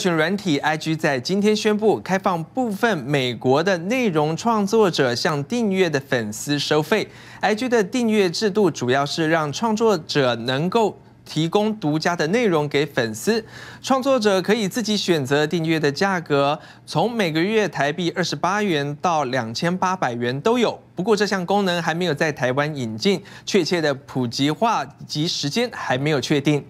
群软体 IG 在今天宣布开放部分美国的内容创作者向订阅的粉丝收费。IG 的订阅制度主要是让创作者能够提供独家的内容给粉丝，创作者可以自己选择订阅的价格，从每个月台币二十八元到两千八百元都有。不过这项功能还没有在台湾引进，确切的普及化及时间还没有确定。